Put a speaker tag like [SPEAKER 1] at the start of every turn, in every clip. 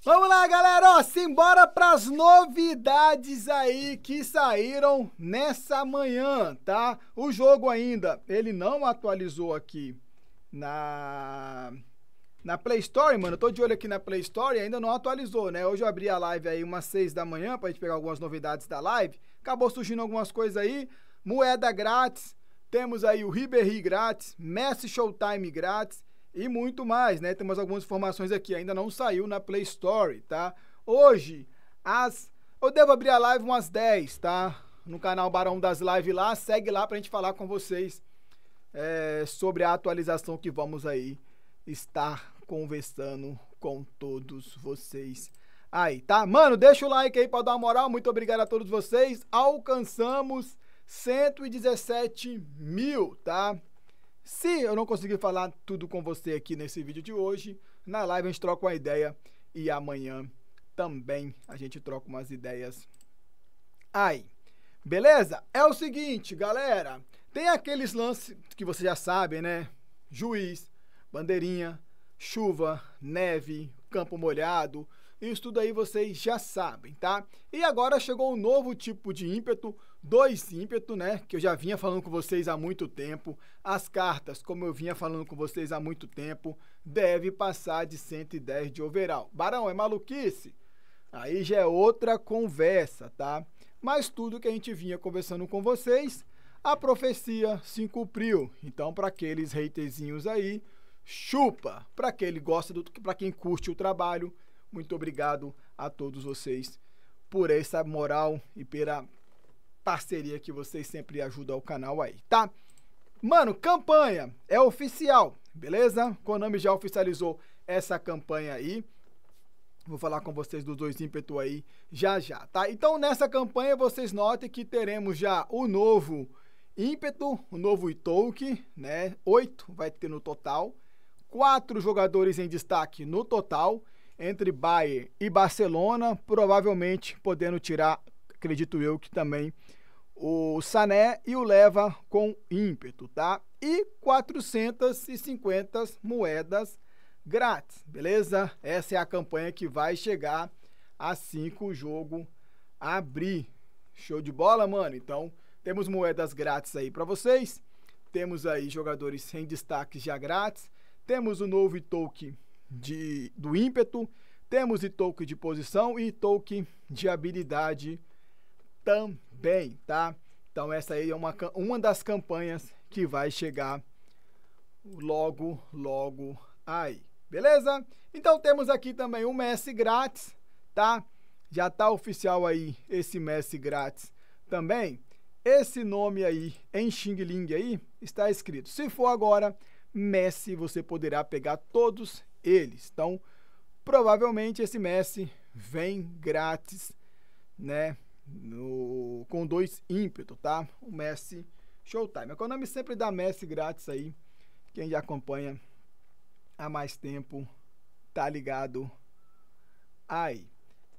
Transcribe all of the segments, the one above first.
[SPEAKER 1] Vamos lá, galera! Ó, simbora pras novidades aí que saíram nessa manhã, tá? O jogo ainda, ele não atualizou aqui na na Play Store, mano. Eu tô de olho aqui na Play Store e ainda não atualizou, né? Hoje eu abri a live aí umas 6 da manhã pra gente pegar algumas novidades da live. Acabou surgindo algumas coisas aí. Moeda grátis, temos aí o Ribéry grátis, Messi Showtime grátis, e muito mais, né? Temos algumas informações aqui, ainda não saiu na Play Store, tá? Hoje, às... eu devo abrir a live umas 10, tá? No canal Barão das Lives lá, segue lá pra gente falar com vocês é, sobre a atualização que vamos aí estar conversando com todos vocês aí, tá? Mano, deixa o like aí pra dar uma moral, muito obrigado a todos vocês, alcançamos 117 mil, tá? Se eu não conseguir falar tudo com você aqui nesse vídeo de hoje, na live a gente troca uma ideia e amanhã também a gente troca umas ideias aí. Beleza? É o seguinte, galera, tem aqueles lances que vocês já sabem, né? Juiz, bandeirinha, chuva, neve, campo molhado, isso daí vocês já sabem, tá? E agora chegou um novo tipo de ímpeto, dois ímpeto, né? Que eu já vinha falando com vocês há muito tempo. As cartas, como eu vinha falando com vocês há muito tempo, deve passar de 110 de overall. Barão, é maluquice? Aí já é outra conversa, tá? Mas tudo que a gente vinha conversando com vocês, a profecia se cumpriu. Então, para aqueles haterzinhos aí, chupa. Para quem gosta do para quem curte o trabalho, muito obrigado a todos vocês por essa moral e pela parceria que vocês sempre ajudam o canal aí, tá? Mano, campanha é oficial, beleza? Konami já oficializou essa campanha aí. Vou falar com vocês dos dois ímpetos aí já já, tá? Então nessa campanha vocês notem que teremos já o novo ímpeto, o novo Italk, né? Oito vai ter no total. Quatro jogadores em destaque no total entre Bayern e Barcelona, provavelmente podendo tirar, acredito eu, que também o Sané e o leva com ímpeto, tá? E 450 moedas grátis, beleza? Essa é a campanha que vai chegar assim que o jogo abrir. Show de bola, mano. Então, temos moedas grátis aí para vocês. Temos aí jogadores sem destaque já grátis. Temos o novo Tolkien de, do ímpeto, temos e toque de posição e toque de habilidade também, tá? Então essa aí é uma, uma das campanhas que vai chegar logo, logo aí, beleza? Então temos aqui também o Messi grátis, tá? Já tá oficial aí esse Messi grátis também. Esse nome aí em Xing Ling aí está escrito. Se for agora Messi, você poderá pegar todos eles. Então, provavelmente esse Messi vem grátis, né? No, com dois ímpetos, tá? O Messi Showtime. A Konami sempre dá Messi grátis aí. Quem já acompanha há mais tempo tá ligado aí.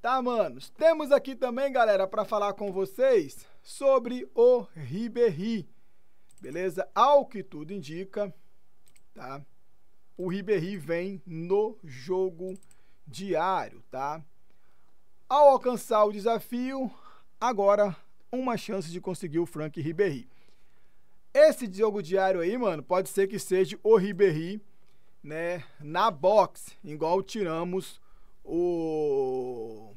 [SPEAKER 1] Tá, manos? Temos aqui também, galera, para falar com vocês sobre o Ribéry. Beleza? Ao que tudo indica, tá? o Ribéry vem no jogo diário, tá? Ao alcançar o desafio, agora uma chance de conseguir o Frank Ribéry. Esse jogo diário aí, mano, pode ser que seja o Ribéry, né, na box, igual tiramos o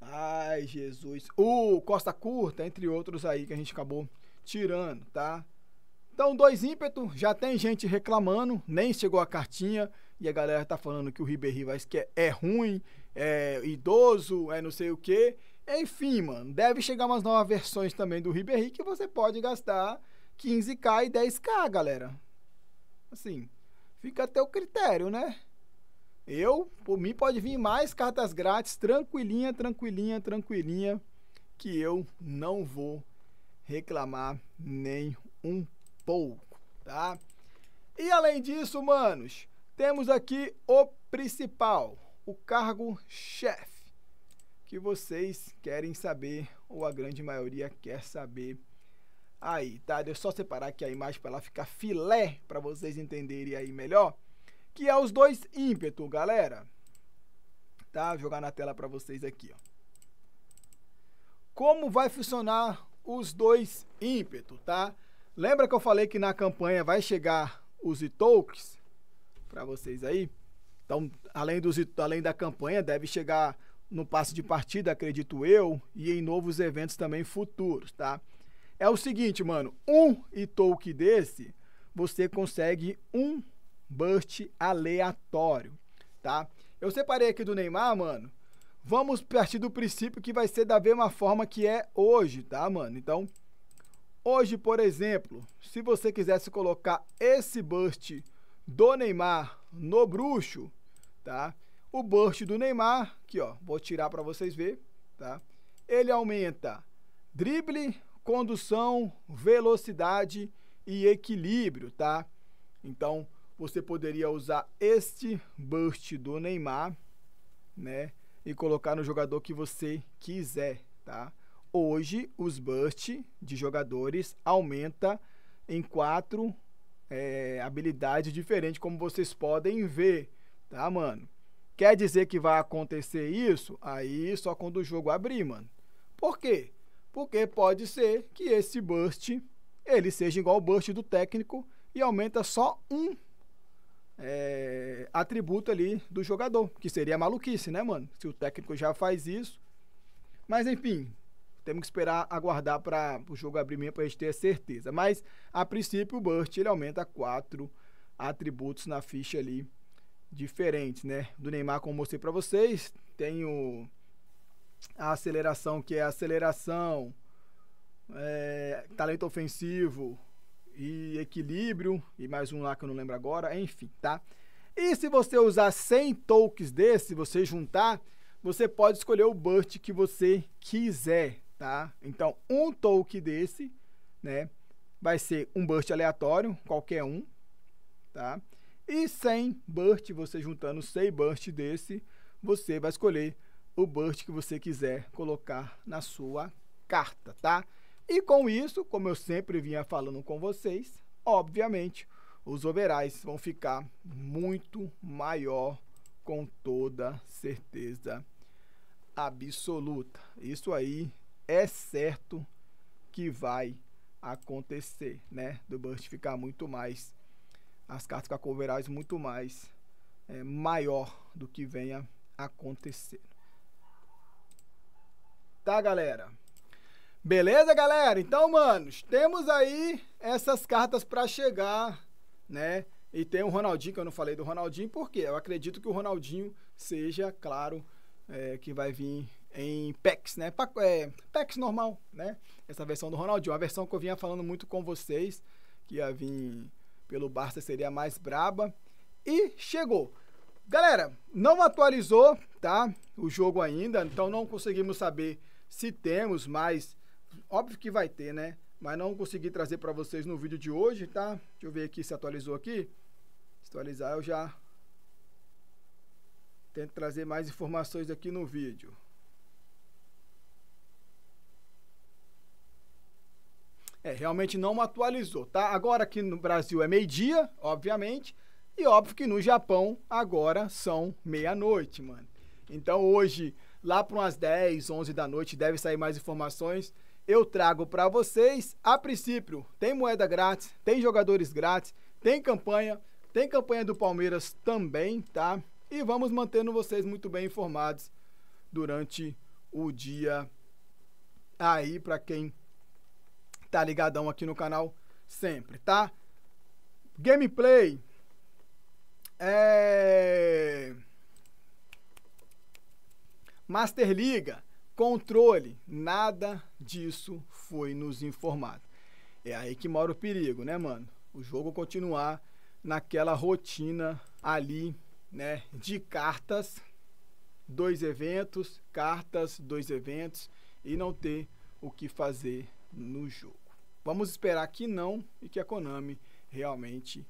[SPEAKER 1] Ai, Jesus, o Costa Curta, entre outros aí que a gente acabou tirando, tá? Então, dois ímpetos, já tem gente reclamando, nem chegou a cartinha, e a galera tá falando que o Ribeirinho vai que é, é ruim, é idoso, é não sei o quê. Enfim, mano, deve chegar umas novas versões também do Ribeirinho que você pode gastar 15k e 10k, galera. Assim, fica até o critério, né? Eu, por mim, pode vir mais cartas grátis, tranquilinha, tranquilinha, tranquilinha, que eu não vou reclamar nem um pouco, tá? E além disso, manos, temos aqui o principal, o cargo chefe, que vocês querem saber, ou a grande maioria quer saber aí, tá? Deixa eu só separar aqui a imagem para ela ficar filé, para vocês entenderem aí melhor, que é os dois ímpeto, galera. Tá? Vou jogar na tela para vocês aqui, ó. Como vai funcionar os dois ímpeto, tá? Lembra que eu falei que na campanha vai chegar os e-tokens para vocês aí? Então, além, dos, além da campanha, deve chegar no passe de partida, acredito eu, e em novos eventos também futuros, tá? É o seguinte, mano, um e-token desse, você consegue um burst aleatório, tá? Eu separei aqui do Neymar, mano. Vamos partir do princípio que vai ser da mesma forma que é hoje, tá, mano? Então, Hoje, por exemplo, se você quisesse colocar esse burst do Neymar no bruxo, tá? O burst do Neymar, aqui ó, vou tirar para vocês ver, tá? Ele aumenta drible, condução, velocidade e equilíbrio, tá? Então, você poderia usar este burst do Neymar, né? E colocar no jogador que você quiser, tá? hoje os burst de jogadores aumenta em quatro é, habilidades diferentes, como vocês podem ver, tá, mano? Quer dizer que vai acontecer isso? Aí só quando o jogo abrir, mano. Por quê? Porque pode ser que esse burst ele seja igual ao burst do técnico e aumenta só um é, atributo ali do jogador, que seria maluquice, né, mano? Se o técnico já faz isso. Mas enfim, temos que esperar, aguardar para o jogo abrir mesmo para a gente ter a certeza. Mas, a princípio, o Burst ele aumenta quatro atributos na ficha ali diferentes, né? Do Neymar, como mostrei para vocês, tem o, a aceleração, que é aceleração, é, talento ofensivo e equilíbrio, e mais um lá que eu não lembro agora, enfim, tá? E se você usar 100 tokens desse, você juntar, você pode escolher o burst que você quiser, tá? Então, um token desse, né, vai ser um burst aleatório, qualquer um, tá? E 100 burst, você juntando 100 burst desse, você vai escolher o burst que você quiser colocar na sua carta, tá? E com isso, como eu sempre vinha falando com vocês, obviamente, os overais vão ficar muito maior com toda certeza absoluta. Isso aí é certo que vai acontecer, né? Do Burst ficar muito mais, as cartas com a coverage muito mais é, maior do que venha acontecer. Tá, galera? Beleza, galera? Então, manos, temos aí essas cartas para chegar, né? E tem o Ronaldinho, que eu não falei do Ronaldinho, porque eu acredito que o Ronaldinho seja, claro, é, que vai vir em PEX, né? Pa, é, PEX normal, né? Essa versão do Ronaldinho. A versão que eu vinha falando muito com vocês, que ia vir pelo Barça, seria mais braba. E chegou. Galera, não atualizou, tá? O jogo ainda, então não conseguimos saber se temos, mas óbvio que vai ter, né? Mas não consegui trazer para vocês no vídeo de hoje, tá? Deixa eu ver aqui se atualizou aqui. Se atualizar, eu já Tento trazer mais informações aqui no vídeo. É, realmente não atualizou, tá? Agora aqui no Brasil é meio-dia, obviamente. E óbvio que no Japão agora são meia-noite, mano. Então hoje, lá para umas 10, 11 da noite, deve sair mais informações. Eu trago para vocês. A princípio, tem moeda grátis, tem jogadores grátis, tem campanha, tem campanha do Palmeiras também, tá? E vamos mantendo vocês muito bem informados durante o dia aí para quem tá ligadão aqui no canal sempre, tá? Gameplay é Master Liga, controle, nada disso foi nos informado. É aí que mora o perigo, né, mano? O jogo continuar naquela rotina ali né, de cartas, dois eventos, cartas, dois eventos e não ter o que fazer no jogo. Vamos esperar que não e que a Konami realmente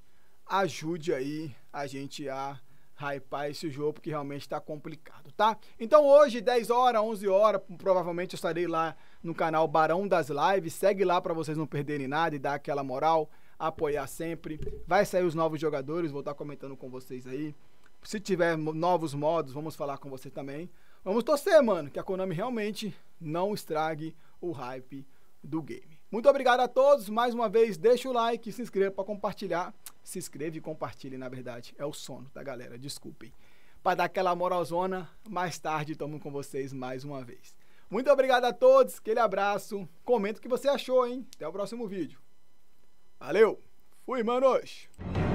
[SPEAKER 1] ajude aí a gente a hypar esse jogo, porque realmente está complicado, tá? Então hoje, 10 horas, 11 horas, provavelmente eu estarei lá no canal Barão das Lives. Segue lá para vocês não perderem nada e dar aquela moral, apoiar sempre. Vai sair os novos jogadores, vou estar tá comentando com vocês aí. Se tiver novos modos, vamos falar com você também. Vamos torcer, mano, que a Konami realmente não estrague o hype do game. Muito obrigado a todos. Mais uma vez, deixa o like, se inscreva para compartilhar. Se inscreve e compartilhe, na verdade. É o sono, tá, galera? Desculpem. Para dar aquela moralzona, mais tarde tomo com vocês mais uma vez. Muito obrigado a todos, aquele abraço. Comenta o que você achou, hein? Até o próximo vídeo. Valeu, fui, manos!